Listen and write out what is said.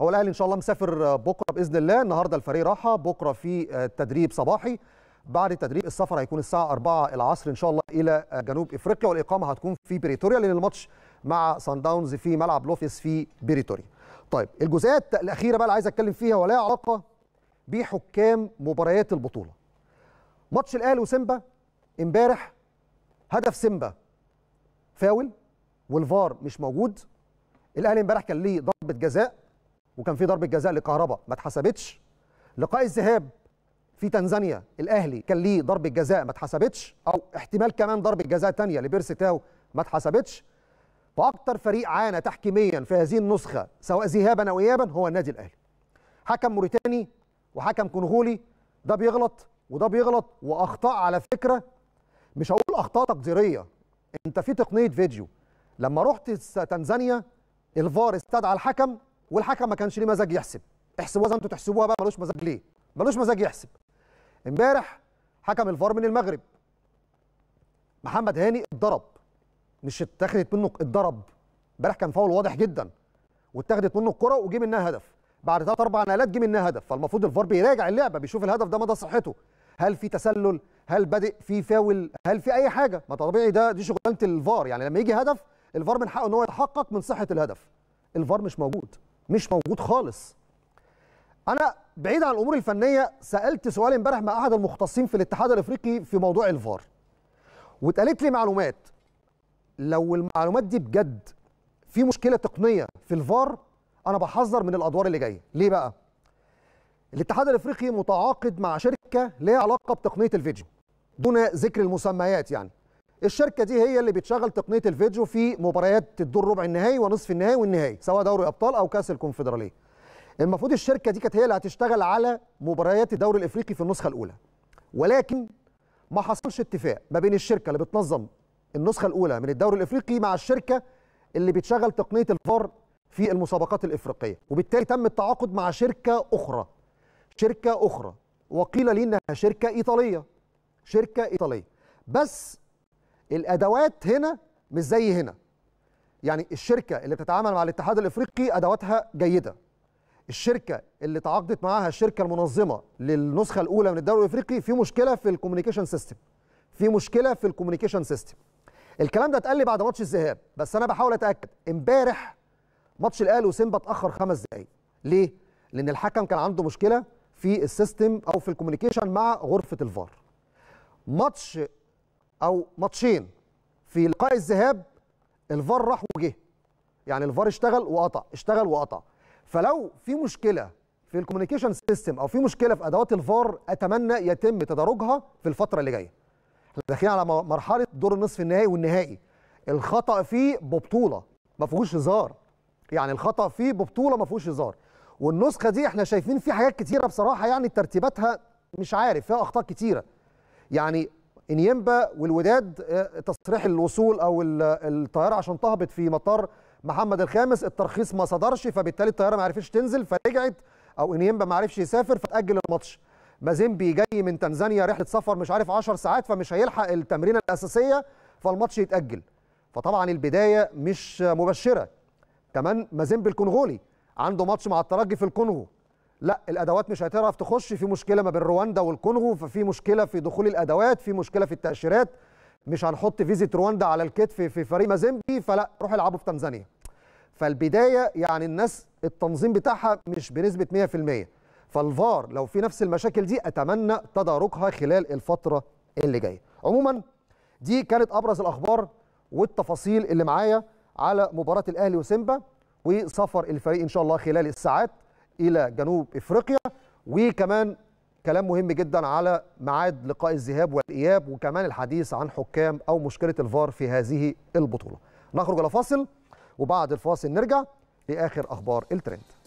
هو الاهلي ان شاء الله مسافر آه، بكره باذن الله النهارده الفريق راحه بكره في آه، تدريب صباحي بعد التدريب السفر هيكون الساعه 4 العصر ان شاء الله الى آه، جنوب افريقيا والاقامه هتكون في بريتوريا لان الماتش مع سان داونز في ملعب لوفيس في بريتوريا طيب الجزئيات الاخيره بقى اللي عايز اتكلم فيها ولا علاقه بحكام مباريات البطوله ماتش الاهلي وسيمبا امبارح هدف سيمبا فاول والفار مش موجود الاهلي امبارح كان ليه ضربه جزاء وكان في ضربه جزاء لكهربا ما اتحسبتش لقاء الذهاب في تنزانيا الاهلي كان ليه ضربه جزاء ما اتحسبتش او احتمال كمان ضربه جزاء ثانيه لبيرسي تاو ما اتحسبتش فاكتر فريق عانى تحكيميا في هذه النسخه سواء ذهابا او ايابا هو النادي الاهلي حكم موريتاني وحكم كونغولي ده بيغلط وده بيغلط واخطاء على فكره مش هقول اخطاء تقديريه انت في تقنيه فيديو لما رحت تنزانيا الفار استدعى الحكم والحكم ما كانش ليه مزاج يحسب احسبوها زي ما انتوا تحسبوها بقى ملوش مزاج ليه ملوش مزاج يحسب امبارح حكم الفار من المغرب محمد هاني اتضرب مش اتاخدت منه اتضرب امبارح كان فاول واضح جدا واتاخدت منه الكره وجي منها هدف بعد ثلاث اربع نقلات جه منها هدف فالمفروض الفار بيراجع اللعبه بيشوف الهدف ده مدى صحته هل في تسلل هل بادئ في فاول هل في اي حاجه ما طبيعي ده دي شغلانه الفار يعني لما يجي هدف الفار من حقه ان هو يتحقق من صحه الهدف الفار مش موجود مش موجود خالص انا بعيد عن الامور الفنيه سالت سؤال امبارح مع احد المختصين في الاتحاد الافريقي في موضوع الفار واتقالت لي معلومات لو المعلومات دي بجد في مشكله تقنيه في الفار انا بحذر من الادوار اللي جايه ليه بقى الاتحاد الافريقي متعاقد مع شركه ليها علاقه بتقنيه الفيديو دون ذكر المسميات يعني الشركه دي هي اللي بتشغل تقنيه الفيديو في مباريات الدور ربع النهائي ونصف النهائي والنهائي سواء دوري ابطال او كاس الكونفدراليه المفروض الشركه دي كانت هي اللي هتشتغل على مباريات الدوري الافريقي في النسخه الاولى ولكن ما حصلش اتفاق ما بين الشركه اللي بتنظم النسخه الاولى من الدوري الافريقي مع الشركه اللي بتشغل تقنيه الفار في المسابقات الافريقيه وبالتالي تم التعاقد مع شركه اخرى شركه اخرى وقيل لي انها شركه ايطاليه شركه ايطاليه بس الادوات هنا مش زي هنا يعني الشركه اللي بتتعامل مع الاتحاد الافريقي ادواتها جيده الشركه اللي تعاقدت معاها الشركه المنظمه للنسخه الاولى من الدوري الافريقي في مشكله في الكوميونيكيشن سيستم في مشكله في الكوميونيكيشن سيستم الكلام ده اتقال لي بعد ماتش الذهاب بس انا بحاول اتاكد امبارح ماتش الاهلي وسيمبا اتاخر خمس دقائق ليه لان الحكم كان عنده مشكله في السيستم او في الكوميونيكيشن مع غرفه الفار ماتش او ماتشين في لقاء الذهاب الفار راح وجه يعني الفار اشتغل وقطع اشتغل وقطع فلو في مشكله في الكوميونيكيشن سيستم او في مشكله في ادوات الفار اتمنى يتم تدارجها في الفتره اللي جايه داخلين على مرحله دور النصف النهائي والنهائي الخطا فيه ببطوله ما فيهوش هزار يعني الخطا فيه ببطوله ما فيهوش هزار والنسخه دي احنا شايفين في حاجات كتيره بصراحه يعني ترتيباتها مش عارف فيها اخطاء كتيره يعني انيمبا والوداد آه، تصريح الوصول او الطياره عشان تهبط في مطار محمد الخامس الترخيص ما صدرش فبالتالي الطياره ما عرفتش تنزل فرجعت او انيمبا ما عرفش يسافر فتاجل الماتش مازيمبي جاي من تنزانيا رحله سفر مش عارف 10 ساعات فمش هيلحق التمرينه الاساسيه فالماتش يتاجل فطبعا البدايه مش مبشره كمان مازيمبي الكونغولي عنده ماتش مع الترجي في الكونغو لا الادوات مش هتعرف تخش في مشكله ما بين رواندا والكونغو ففي مشكله في دخول الادوات في مشكله في التاشيرات مش هنحط فيزه رواندا على الكتف في فريق مازيمبي فلا روح العبوا في تنزانيا فالبدايه يعني الناس التنظيم بتاعها مش بنسبه 100% فالفار لو في نفس المشاكل دي اتمنى تداركها خلال الفتره اللي جايه عموما دي كانت ابرز الاخبار والتفاصيل اللي معايا على مباراه الاهلي وسيمبا وسفر الفريق ان شاء الله خلال الساعات الى جنوب افريقيا وكمان كلام مهم جدا على ميعاد لقاء الذهاب والاياب وكمان الحديث عن حكام او مشكله الفار في هذه البطوله. نخرج الى فاصل وبعد الفاصل نرجع لاخر اخبار الترند.